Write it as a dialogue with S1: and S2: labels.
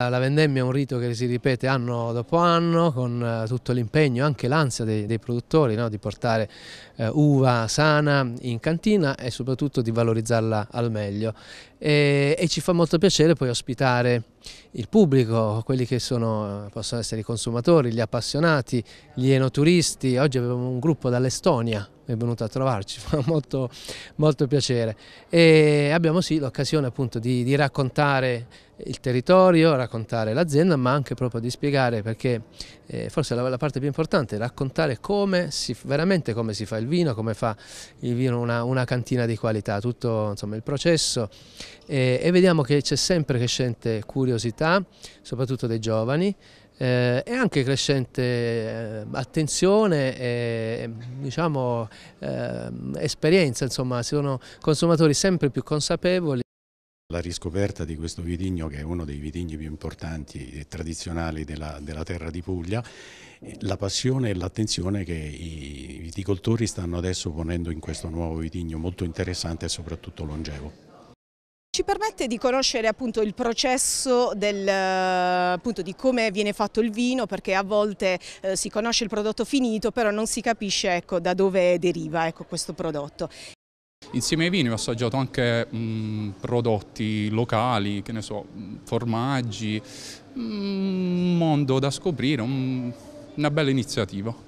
S1: La vendemmia è un rito che si ripete anno dopo anno con eh, tutto l'impegno, e anche l'ansia dei, dei, produttori no? di portare eh, uva sana in cantina e soprattutto di valorizzarla al meglio. E, e, ci fa molto piacere poi ospitare il pubblico, quelli che sono, eh, possono essere i consumatori, gli appassionati, gli enoturisti. Oggi abbiamo un gruppo dall'Estonia è venuto a trovarci, fa molto, molto piacere. E abbiamo sì l'occasione appunto di, di raccontare il territorio, raccontare l'azienda, ma anche proprio di spiegare perché eh, forse la, la, parte più importante è raccontare come si, veramente come si fa il vino, come fa il vino una, una cantina di qualità, tutto insomma, il processo eh, e vediamo che c'è sempre crescente curiosità, soprattutto dei giovani, eh, e anche crescente eh, attenzione e diciamo, eh, esperienza, insomma, sono consumatori sempre più consapevoli.
S2: La riscoperta di questo vitigno, che è uno dei vitigni più importanti e tradizionali della, della terra di Puglia, eh, la passione e l'attenzione che i viticoltori stanno adesso ponendo in questo nuovo vitigno molto interessante e soprattutto longevo.
S3: Ci permette di conoscere appunto il processo del, eh, appunto, di come viene fatto il vino perché a volte eh, si conosce il prodotto finito però non si capisce ecco, da dove deriva ecco, questo prodotto.
S4: Insieme ai vini ho assaggiato anche mh, mm, prodotti locali, che ne so, formaggi,
S3: mm, un mondo da scoprire, un, una bella iniziativa.